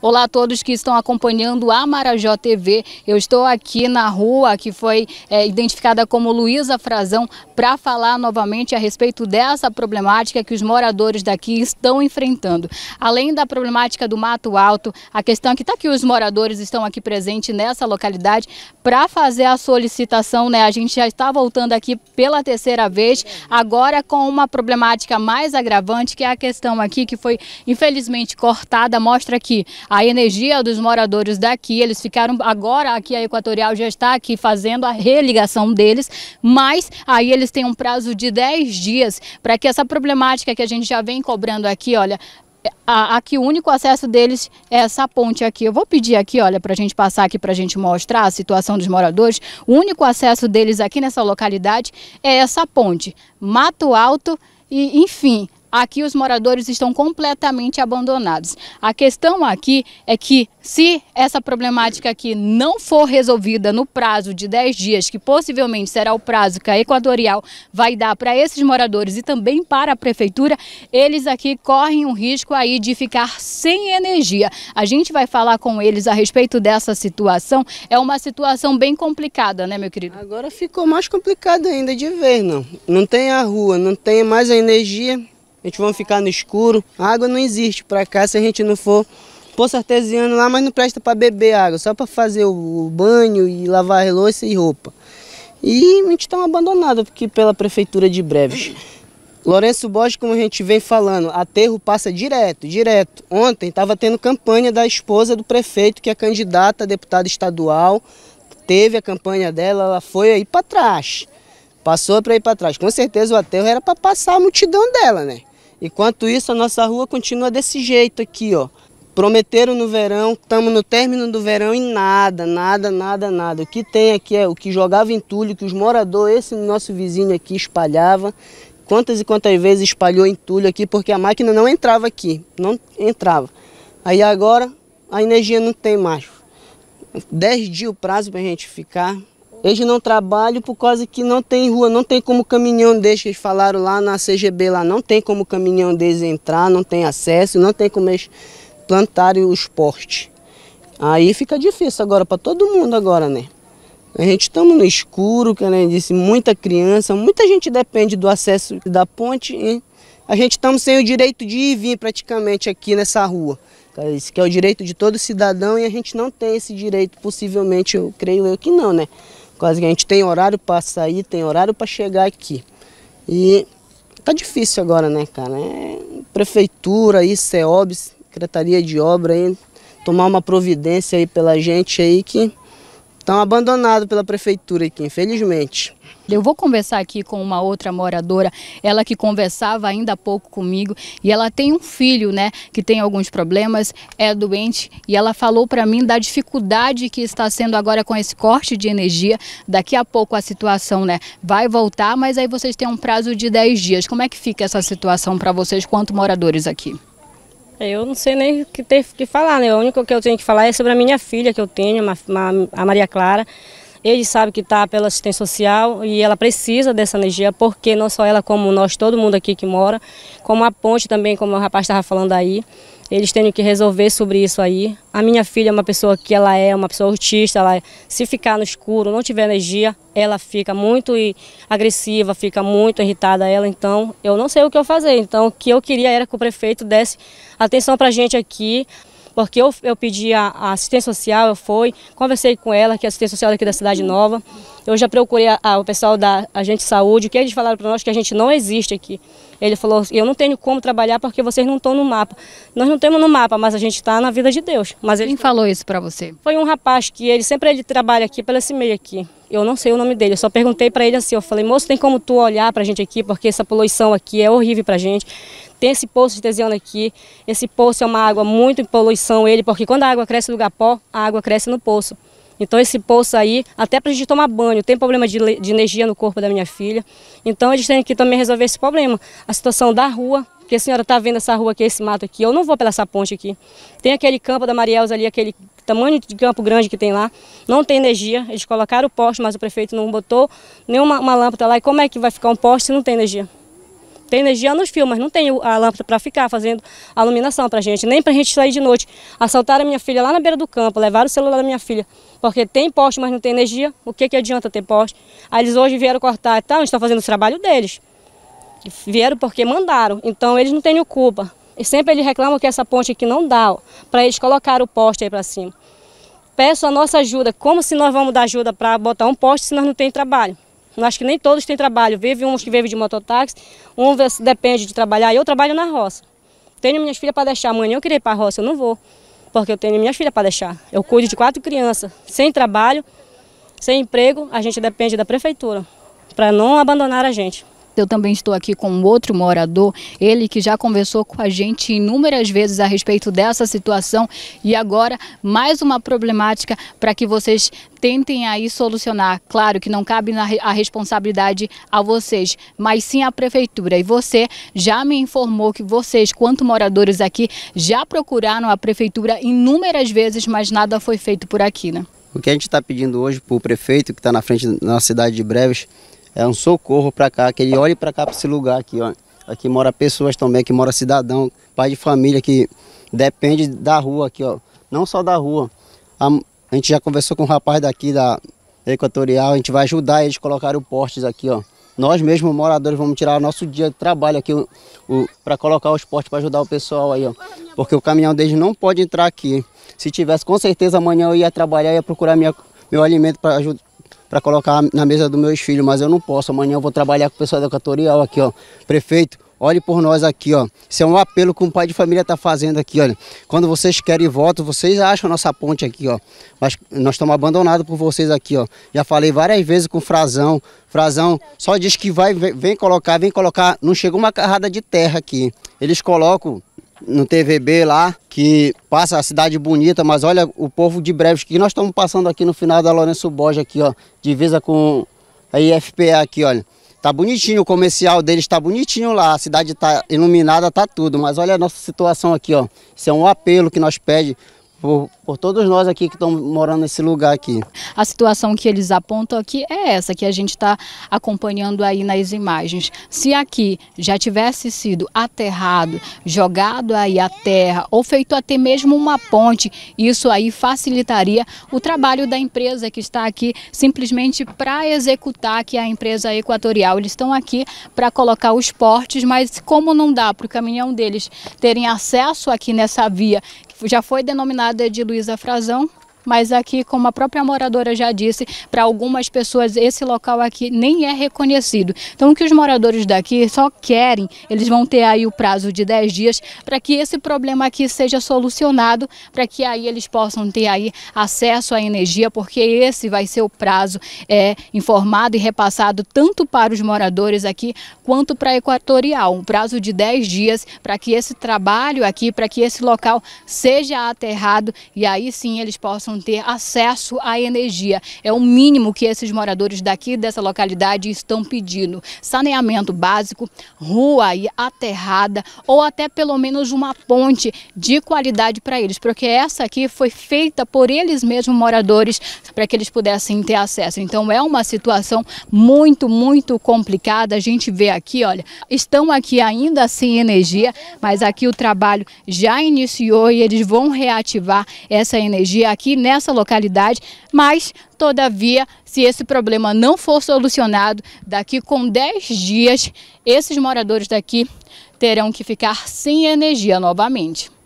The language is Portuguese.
Olá a todos que estão acompanhando a Marajó TV. Eu estou aqui na rua que foi é, identificada como Luísa Frazão para falar novamente a respeito dessa problemática que os moradores daqui estão enfrentando. Além da problemática do Mato Alto, a questão é que está aqui os moradores estão aqui presentes nessa localidade para fazer a solicitação, né? A gente já está voltando aqui pela terceira vez, agora com uma problemática mais agravante, que é a questão aqui que foi infelizmente cortada, mostra que a energia dos moradores daqui. Eles ficaram agora aqui, a Equatorial já está aqui fazendo a religação deles, mas aí eles têm um prazo de 10 dias para que essa problemática que a gente já vem cobrando aqui, olha, aqui o único acesso deles é essa ponte aqui. Eu vou pedir aqui, olha, para a gente passar aqui para a gente mostrar a situação dos moradores. O único acesso deles aqui nessa localidade é essa ponte, Mato Alto e, enfim, aqui os moradores estão completamente abandonados. A questão aqui é que se essa problemática aqui não for resolvida no prazo de 10 dias, que possivelmente será o prazo que a Equatorial vai dar para esses moradores e também para a prefeitura, eles aqui correm um risco aí de ficar sem energia. A gente vai falar com eles a respeito dessa situação. É uma situação bem complicada, né, meu querido? Agora ficou mais complicado ainda de ver, não. Não tem a rua, não tem mais a energia. A gente vai ficar no escuro. A água não existe para cá se a gente não for poço artesiano lá, mas não presta para beber água, só para fazer o banho e lavar louça e roupa. E a gente está abandonado aqui pela prefeitura de Breves. Lourenço Bosch, como a gente vem falando, aterro passa direto, direto. Ontem estava tendo campanha da esposa do prefeito, que é candidata a deputada estadual. Teve a campanha dela, ela foi aí para trás. Passou para ir para trás. Com certeza o aterro era para passar a multidão dela, né? Enquanto isso, a nossa rua continua desse jeito aqui, ó. Prometeram no verão, estamos no término do verão e nada, nada, nada, nada. O que tem aqui é o que jogava entulho, que os moradores, esse nosso vizinho aqui espalhava. Quantas e quantas vezes espalhou entulho aqui, porque a máquina não entrava aqui, não entrava. Aí agora a energia não tem mais. Dez dias o prazo para a gente ficar eles não trabalham por causa que não tem rua, não tem como o caminhão deles, eles falaram lá na CGB, lá não tem como o caminhão deles entrar, não tem acesso, não tem como eles plantarem os postes. Aí fica difícil agora para todo mundo agora, né? A gente estamos no escuro, que nem disse, muita criança, muita gente depende do acesso da ponte e a gente estamos sem o direito de ir e vir praticamente aqui nessa rua. Isso que é o direito de todo cidadão e a gente não tem esse direito, possivelmente, eu creio eu que não, né? Quase que a gente tem horário para sair, tem horário para chegar aqui. E tá difícil agora, né, cara? É prefeitura é CEOB, Secretaria de Obra aí, tomar uma providência aí pela gente aí que estão abandonados pela prefeitura aqui, infelizmente. Eu vou conversar aqui com uma outra moradora, ela que conversava ainda há pouco comigo, e ela tem um filho, né, que tem alguns problemas, é doente, e ela falou para mim da dificuldade que está sendo agora com esse corte de energia. Daqui a pouco a situação, né, vai voltar, mas aí vocês têm um prazo de 10 dias. Como é que fica essa situação para vocês quanto moradores aqui? Eu não sei nem o que ter que falar, né? O único que eu tenho que falar é sobre a minha filha que eu tenho, uma, uma, a Maria Clara. Ele sabe que está pela assistência social e ela precisa dessa energia, porque não só ela, como nós, todo mundo aqui que mora, como a ponte também, como o rapaz estava falando aí. Eles têm que resolver sobre isso aí. A minha filha é uma pessoa que ela é uma pessoa autista, ela é, se ficar no escuro, não tiver energia, ela fica muito agressiva, fica muito irritada ela, então eu não sei o que eu fazer. Então o que eu queria era que o prefeito desse atenção a gente aqui porque eu, eu pedi a, a assistência social, eu fui, conversei com ela, que é assistência social aqui da Cidade Nova. Eu já procurei a, a, o pessoal da Agente Saúde, o que eles falaram para nós que a gente não existe aqui. Ele falou, eu não tenho como trabalhar porque vocês não estão no mapa. Nós não estamos no mapa, mas a gente está na vida de Deus. Mas ele... Quem falou isso para você? Foi um rapaz que ele sempre ele trabalha aqui pelo esse meio aqui. Eu não sei o nome dele, eu só perguntei para ele assim, eu falei, moço, tem como tu olhar para a gente aqui, porque essa poluição aqui é horrível para a gente. Tem esse poço de tesiana aqui. Esse poço é uma água muito em poluição ele, porque quando a água cresce no gapó, a água cresce no poço. Então esse poço aí, até para a gente tomar banho, tem problema de, de, energia no corpo da minha filha. Então eles têm que também resolver esse problema. A situação da rua, que a senhora está vendo essa rua aqui, esse mato aqui, eu não vou pela essa ponte aqui. Tem aquele campo da Marielza ali, aquele tamanho de campo grande que tem lá, não tem energia. Eles colocaram o poste, mas o prefeito não botou nenhuma lâmpada lá. E como é que vai ficar um poste se não tem energia? Tem energia nos fios, mas não tem a lâmpada para ficar fazendo a iluminação para gente, nem para gente sair de noite. Assaltaram a minha filha lá na beira do campo, levaram o celular da minha filha, porque tem poste, mas não tem energia. O que, que adianta ter poste? Aí eles hoje vieram cortar e estão tá fazendo o trabalho deles. Vieram porque mandaram, então eles não têm culpa. E sempre eles reclamam que essa ponte aqui não dá, para eles colocar o poste aí para cima. Peço a nossa ajuda, como se nós vamos dar ajuda para botar um poste se nós não tem trabalho? Acho que nem todos têm trabalho. Vive uns que vivem de mototáxi, um depende de trabalhar, eu trabalho na roça. Tenho minhas filhas para deixar. Amanhã eu queria ir para a roça, eu não vou, porque eu tenho minhas filhas para deixar. Eu cuido de quatro crianças, sem trabalho, sem emprego, a gente depende da prefeitura para não abandonar a gente. Eu também estou aqui com outro morador, ele que já conversou com a gente inúmeras vezes a respeito dessa situação e agora mais uma problemática para que vocês tentem aí solucionar. Claro que não cabe a responsabilidade a vocês, mas sim à prefeitura. E você já me informou que vocês, quanto moradores aqui, já procuraram a prefeitura inúmeras vezes, mas nada foi feito por aqui, né? O que a gente está pedindo hoje para o prefeito, que está na frente da nossa cidade de Breves, é um socorro para cá, que ele olhe para cá, para esse lugar aqui, ó. Aqui mora pessoas também, que mora cidadão, pai de família, que depende da rua aqui, ó. Não só da rua. A, a gente já conversou com um rapaz daqui da Equatorial, a gente vai ajudar eles a colocar os postes aqui, ó. Nós mesmos, moradores, vamos tirar nosso dia de trabalho aqui para colocar os postes para ajudar o pessoal aí, ó. Porque o caminhão deles não pode entrar aqui. Se tivesse, com certeza amanhã eu ia trabalhar, ia procurar minha, meu alimento para ajudar para colocar na mesa dos meus filhos, mas eu não posso. Amanhã eu vou trabalhar com o pessoal da Equatorial aqui, ó. Prefeito, olhe por nós aqui, ó. Isso é um apelo que um pai de família está fazendo aqui, olha. Quando vocês querem voto, vocês acham nossa ponte aqui, ó. Mas nós estamos abandonados por vocês aqui, ó. Já falei várias vezes com o Frazão. Frazão só diz que vai, vem, vem colocar, vem colocar. Não chegou uma carrada de terra aqui. Eles colocam no TVB lá, que passa a cidade bonita, mas olha o povo de Breves que nós estamos passando aqui no final da Lourenço Borges aqui, ó, divisa com a IFPA aqui, olha. Tá bonitinho, o comercial deles tá bonitinho lá, a cidade tá iluminada, tá tudo, mas olha a nossa situação aqui, ó. Isso é um apelo que nós pede por, por, todos nós aqui que estamos morando nesse lugar aqui. A situação que eles apontam aqui é essa, que a gente está acompanhando aí nas imagens. Se aqui já tivesse sido aterrado, jogado aí a terra, ou feito até mesmo uma ponte, isso aí facilitaria o trabalho da empresa que está aqui simplesmente para executar, que é a empresa equatorial. Eles estão aqui para colocar os portes, mas como não dá para o caminhão deles terem acesso aqui nessa via já foi denominada de Luísa Frazão, mas aqui, como a própria moradora já disse, para algumas pessoas esse local aqui nem é reconhecido. Então, o que os moradores daqui só querem, eles vão ter aí o prazo de 10 dias para que esse problema aqui seja solucionado, para que aí eles possam ter aí acesso à energia, porque esse vai ser o prazo é, informado e repassado tanto para os moradores aqui quanto para a Equatorial. Um prazo de 10 dias para que esse trabalho aqui, para que esse local seja aterrado e aí sim eles possam possam ter acesso à energia. É o mínimo que esses moradores daqui dessa localidade estão pedindo. Saneamento básico, rua aí aterrada ou até pelo menos uma ponte de qualidade para eles, porque essa aqui foi feita por eles mesmos moradores para que eles pudessem ter acesso. Então é uma situação muito, muito complicada. A gente vê aqui, olha, estão aqui ainda sem energia, mas aqui o trabalho já iniciou e eles vão reativar essa energia aqui, né? nessa localidade, mas todavia, se esse problema não for solucionado, daqui com 10 dias, esses moradores daqui terão que ficar sem energia novamente.